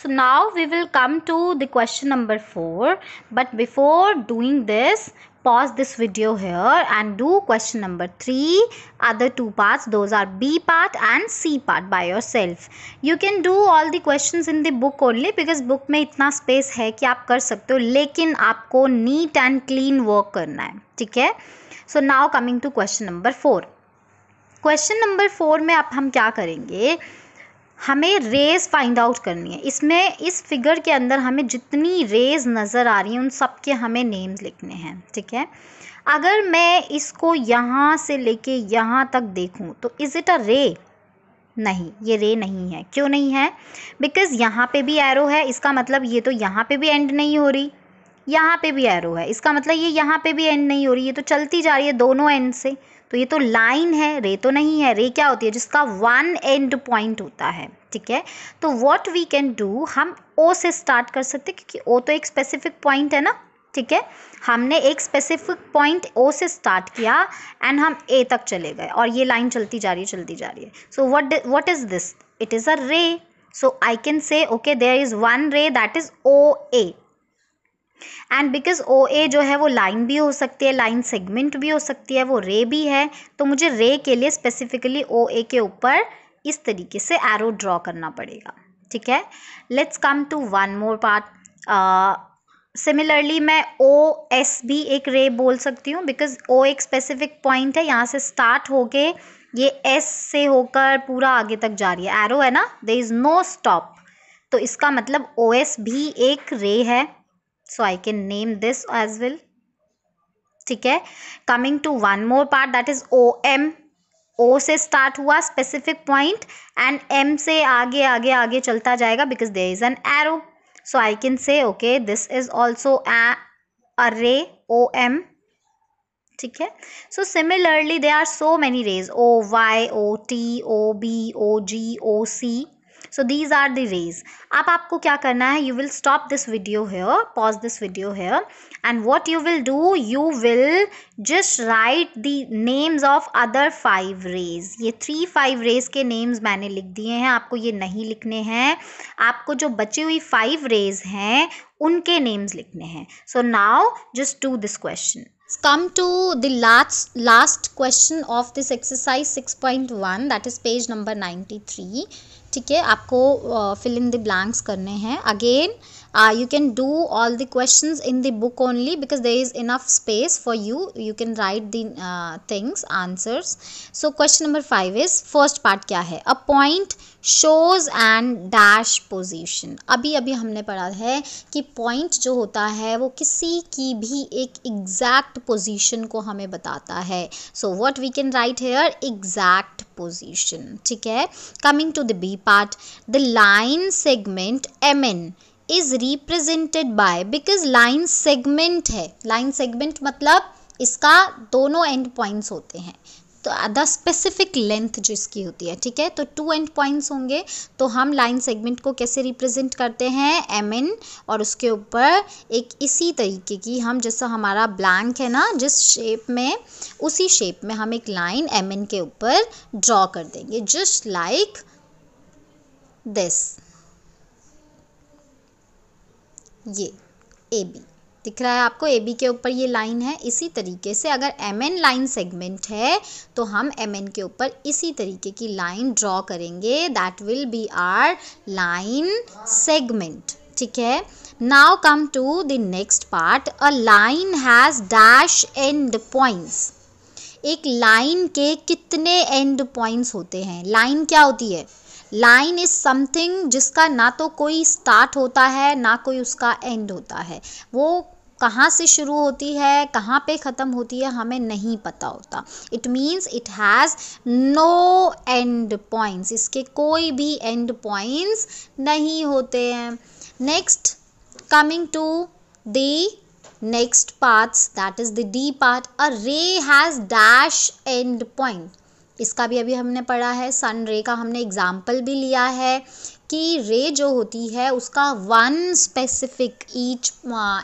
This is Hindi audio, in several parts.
So now we will come to the question number 4. But before doing this, pause this video here and do question number 3. Other two parts, those are B part and C part by yourself. You can do all the questions in the book only because book में इतना space है कि आप कर सकते हो लेकिन आपको neat and clean work करना है ठीक है So now coming to question number 4. Question number four में आप हम क्या करेंगे हमें रेज़ फाइंड आउट करनी है इसमें इस फिगर के अंदर हमें जितनी रेज़ नज़र आ रही हैं उन सब के हमें नेम्स लिखने हैं ठीक है अगर मैं इसको यहाँ से लेके यहाँ तक देखूँ तो इज़ इट अ रे नहीं ये रे नहीं है क्यों नहीं है बिकॉज़ यहाँ पे भी एरो है इसका मतलब ये तो यहाँ पे भी एंड नहीं हो रही यहाँ पे भी एरो है इसका मतलब ये यहाँ पे भी एंड नहीं हो रही ये तो चलती जा रही है दोनों एंड से तो ये तो लाइन है रे तो नहीं है रे क्या होती है जिसका वन एंड पॉइंट होता है ठीक है तो वॉट वी कैन डू हम ओ से स्टार्ट कर सकते क्योंकि ओ तो एक स्पेसिफिक पॉइंट है ना ठीक है हमने एक स्पेसिफिक पॉइंट ओ से स्टार्ट किया एंड हम ए तक चले गए और ये लाइन चलती जा रही है चलती जा रही है so what what is this it is a ray so I can say okay there is one ray that is O A and because O A जो है वो लाइन भी हो सकती है लाइन सेगमेंट भी हो सकती है वो रे भी है तो मुझे रे के लिए स्पेसिफिकली ओ ए के ऊपर इस तरीके से एरो ड्रॉ करना पड़ेगा ठीक है let's come to one more part similarly मैं ओ एस भी एक रे बोल सकती हूँ बिकॉज ओ एक स्पेसिफिक पॉइंट है यहाँ से स्टार्ट होके ये एस से होकर पूरा आगे तक जा रही है एरो है ना दे इज़ नो स्टॉप तो इसका मतलब ओ एस भी एक रे है so I can name this as well ठीक है coming to one more part that is O M O से स्टार्ट हुआ स्पेसिफिक पॉइंट एंड एम से आगे आगे आगे चलता जाएगा because there is an arrow so I can say okay this is also a ray O M ठीक है so similarly they are so many rays O Y O T O B O G O C so these are the ways अब आपको क्या करना है you will stop this video here pause this video here and what you will do you will just write the names of other five rays ये थ्री फाइव रेज के नेम्स मैंने लिख दिए हैं आपको ये नहीं लिखने हैं आपको जो बची हुई फाइव रेज हैं उनके नेम्स लिखने हैं so now just do this question come to the last last question of this exercise six point one that is page number ninety three ठीक है आपको फिल इन द ब्लैंक्स करने हैं again uh, you can do all the questions in the book only because there is enough space for you you can write the uh, things answers so question number 5 is first part kya hai a point shows and dash position अभी अभी हमने पढ़ा है कि point जो होता है वो किसी की भी एक exact position को हमें बताता है so what we can write here exact position ठीक है coming to the B part the line segment MN N is represented by because line segment है लाइन सेगमेंट मतलब इसका दोनों एंड पॉइंट्स होते हैं तो द स्पेसिफिक लेंथ जिसकी होती है ठीक है तो टू एंड पॉइंट्स होंगे तो हम लाइन सेगमेंट को कैसे रिप्रेजेंट करते हैं एम एन और उसके ऊपर एक इसी तरीके की हम जैसा हमारा ब्लैंक है ना जिस शेप में उसी शेप में हम एक लाइन एम एन के ऊपर ड्रॉ कर देंगे जस्ट लाइक दिस ये ए बी दिख रहा है आपको ए बी के ऊपर ये लाइन है इसी तरीके से अगर एम एन लाइन सेगमेंट है तो हम एम एन के ऊपर इसी तरीके की लाइन ड्रॉ करेंगे that will be our line segment ठीक है now come to the next part a line has dash end points एक लाइन के कितने एंड पॉइंट्स होते हैं लाइन क्या होती है लाइन इज़ समथिंग जिसका ना तो कोई स्टार्ट होता है ना कोई उसका एंड होता है वो कहाँ से शुरू होती है कहाँ पे ख़त्म होती है हमें नहीं पता होता it means it has no end points इसके कोई भी एंड पॉइंट्स नहीं होते हैं next coming to the next parts that is the D part a ray has dash and point इसका भी अभी हमने पढ़ा है सन रे का हमने एग्जाम्पल भी लिया है कि रे जो होती है उसका one specific each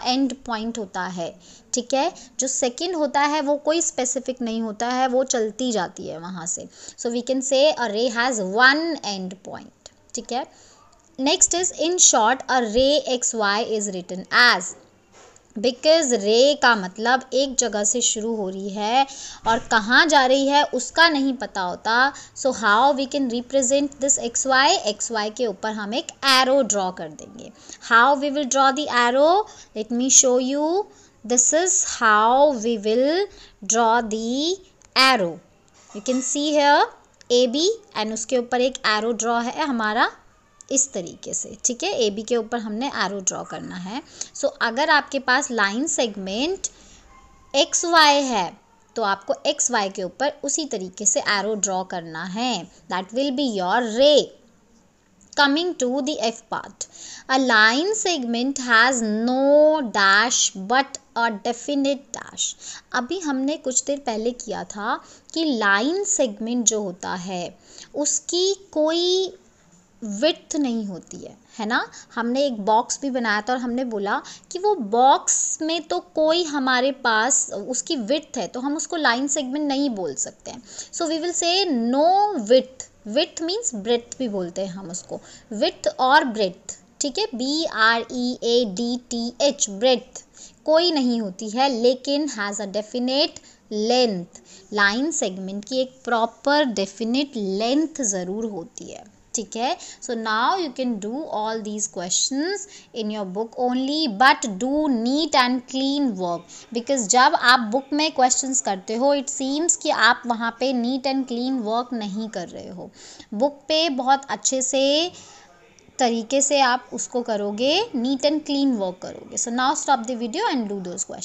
end point होता है ठीक है जो सेकंड होता है वो कोई स्पेसिफिक नहीं होता है वो चलती जाती है वहाँ से so we can say a ray has one and point ठीक है next is in short a ray X Y is written as because ray का मतलब एक जगह से शुरू हो रही है और कहाँ जा रही है उसका नहीं पता होता so how we can represent this X Y X Y के ऊपर हम एक एरो ड्रॉ कर देंगे how we will draw the arrow let me show you this is how we will draw the arrow you can see here A B and उसके ऊपर एक एरो ड्रॉ है हमारा इस तरीके से ठीक है ए बी के ऊपर हमने एरो ड्रॉ करना है सो so, अगर आपके पास लाइन सेगमेंट एक्स वाई है तो आपको एक्स वाई के ऊपर उसी तरीके से एरो ड्रॉ करना है that will be your ray coming to the F part a line segment has no dash but a definite dash अभी हमने कुछ देर पहले किया था कि लाइन सेगमेंट जो होता है उसकी कोई विथ नहीं होती है है ना हमने एक बॉक्स भी बनाया था और हमने बोला कि वो बॉक्स में तो कोई हमारे पास उसकी विथ है तो हम उसको लाइन सेगमेंट नहीं बोल सकते हैं so we will say no width width means breadth भी बोलते हैं हम उसको विथ और ब्रेथ ठीक है B R E A D T H breadth कोई नहीं होती है लेकिन has a definite length line segment की एक प्रॉपर डेफिनेट लेंथ ज़रूर होती है ठीक है so now you can do all these question in your book only but do neat and clean work because जब आप बुक में क्वेश्चन करते हो इट सीम्स कि आप वहाँ पे नीट एंड क्लीन वर्क नहीं कर रहे हो बुक पे बहुत अच्छे से तरीके से आप उसको करोगे नीट एंड क्लीन वर्क करोगे so now stop the video and do those question